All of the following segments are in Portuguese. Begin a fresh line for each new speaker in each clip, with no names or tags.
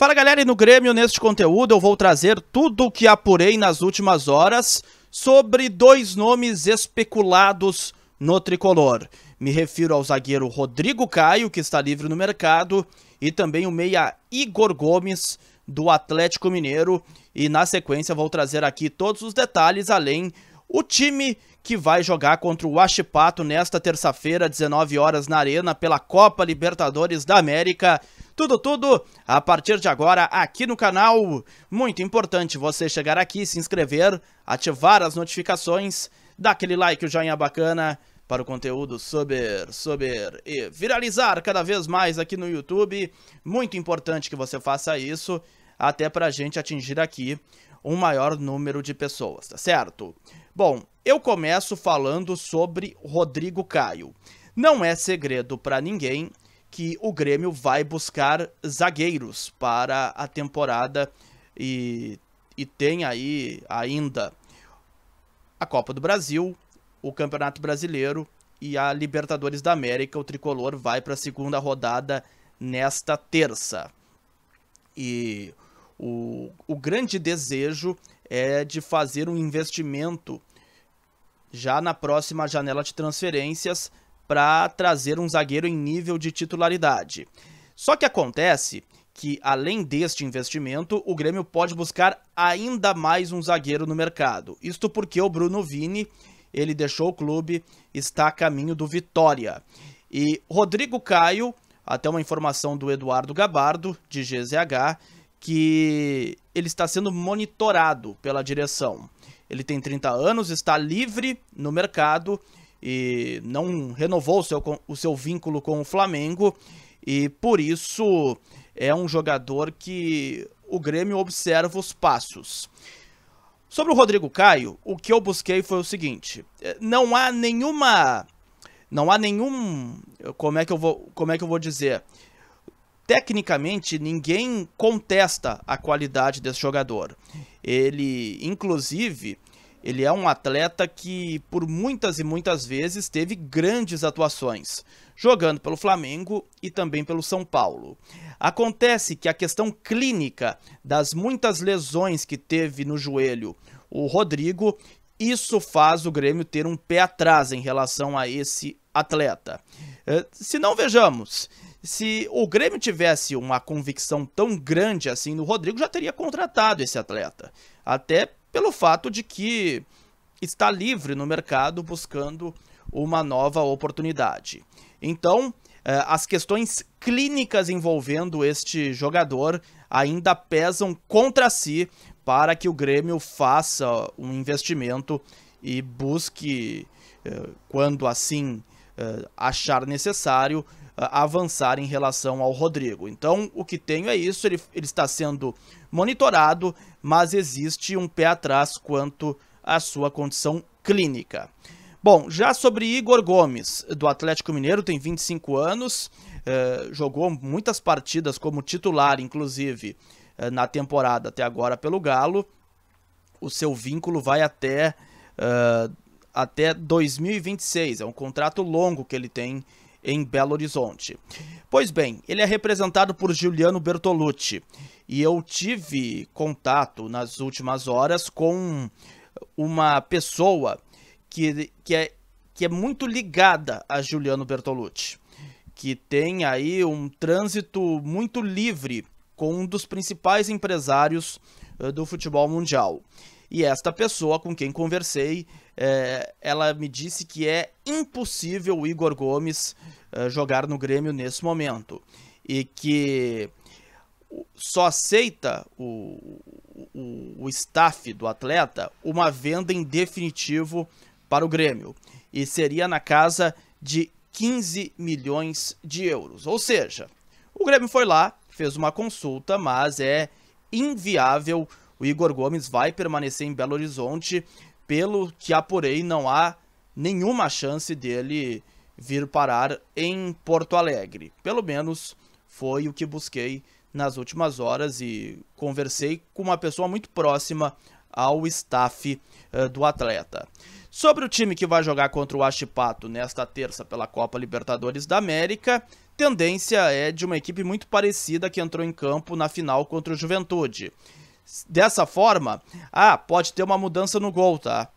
Fala galera, e no Grêmio, neste conteúdo, eu vou trazer tudo o que apurei nas últimas horas sobre dois nomes especulados no tricolor. Me refiro ao zagueiro Rodrigo Caio, que está livre no mercado, e também o meia Igor Gomes, do Atlético Mineiro. E na sequência, vou trazer aqui todos os detalhes, além o time que vai jogar contra o Huachipato nesta terça-feira, 19 horas na Arena, pela Copa Libertadores da América. Tudo, tudo a partir de agora aqui no canal. Muito importante você chegar aqui, se inscrever, ativar as notificações, dar aquele like, o joinha bacana para o conteúdo subir, subir e viralizar cada vez mais aqui no YouTube. Muito importante que você faça isso, até para a gente atingir aqui um maior número de pessoas, tá certo? Bom, eu começo falando sobre Rodrigo Caio. Não é segredo para ninguém que o Grêmio vai buscar zagueiros para a temporada e, e tem aí ainda a Copa do Brasil, o Campeonato Brasileiro e a Libertadores da América. O tricolor vai para a segunda rodada nesta terça. E o, o grande desejo é de fazer um investimento já na próxima janela de transferências para trazer um zagueiro em nível de titularidade. Só que acontece que, além deste investimento, o Grêmio pode buscar ainda mais um zagueiro no mercado. Isto porque o Bruno Vini, ele deixou o clube, está a caminho do Vitória. E Rodrigo Caio, até uma informação do Eduardo Gabardo, de GZH, que ele está sendo monitorado pela direção. Ele tem 30 anos, está livre no mercado e não renovou o seu, o seu vínculo com o Flamengo e por isso é um jogador que o Grêmio observa os passos. Sobre o Rodrigo Caio, o que eu busquei foi o seguinte: eh, não há nenhuma não há nenhum, como é que eu vou, como é que eu vou dizer? Tecnicamente, ninguém contesta a qualidade desse jogador. Ele, inclusive, ele é um atleta que, por muitas e muitas vezes, teve grandes atuações, jogando pelo Flamengo e também pelo São Paulo. Acontece que a questão clínica das muitas lesões que teve no joelho o Rodrigo, isso faz o Grêmio ter um pé atrás em relação a esse atleta. Eh, se não vejamos, se o Grêmio tivesse uma convicção tão grande assim no Rodrigo, já teria contratado esse atleta. Até pelo fato de que está livre no mercado buscando uma nova oportunidade. Então, eh, as questões clínicas envolvendo este jogador ainda pesam contra si para que o Grêmio faça um investimento e busque, eh, quando assim eh, achar necessário, avançar em relação ao Rodrigo. Então, o que tenho é isso, ele, ele está sendo monitorado, mas existe um pé atrás quanto à sua condição clínica. Bom, já sobre Igor Gomes, do Atlético Mineiro, tem 25 anos, eh, jogou muitas partidas como titular, inclusive, eh, na temporada até agora pelo Galo. O seu vínculo vai até, eh, até 2026, é um contrato longo que ele tem em Belo Horizonte. Pois bem, ele é representado por Giuliano Bertolucci e eu tive contato nas últimas horas com uma pessoa que, que, é, que é muito ligada a Giuliano Bertolucci, que tem aí um trânsito muito livre com um dos principais empresários eh, do futebol mundial. E esta pessoa com quem conversei, é, ela me disse que é impossível o Igor Gomes é, jogar no Grêmio nesse momento. E que só aceita o, o, o staff do atleta uma venda em definitivo para o Grêmio. E seria na casa de 15 milhões de euros. Ou seja, o Grêmio foi lá, fez uma consulta, mas é inviável o Igor Gomes vai permanecer em Belo Horizonte, pelo que apurei, não há nenhuma chance dele vir parar em Porto Alegre. Pelo menos foi o que busquei nas últimas horas e conversei com uma pessoa muito próxima ao staff uh, do atleta. Sobre o time que vai jogar contra o Achipato nesta terça pela Copa Libertadores da América, tendência é de uma equipe muito parecida que entrou em campo na final contra o Juventude. Dessa forma, ah, pode ter uma mudança no gol, tá?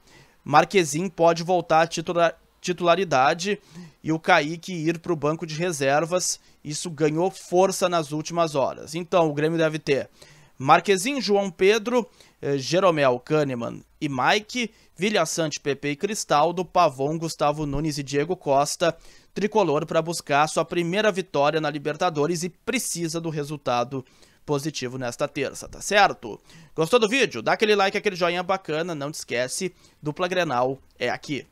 Marquezin pode voltar à titular, titularidade e o Kaique ir para o banco de reservas. Isso ganhou força nas últimas horas. Então, o Grêmio deve ter Marquezinho, João Pedro, eh, Jeromel, Kahneman e Mike, Vilhaçante, Pepe e Cristaldo, Pavon, Gustavo Nunes e Diego Costa, tricolor para buscar sua primeira vitória na Libertadores e precisa do resultado positivo nesta terça, tá certo? Gostou do vídeo? Dá aquele like, aquele joinha bacana, não te esquece, dupla Grenal é aqui.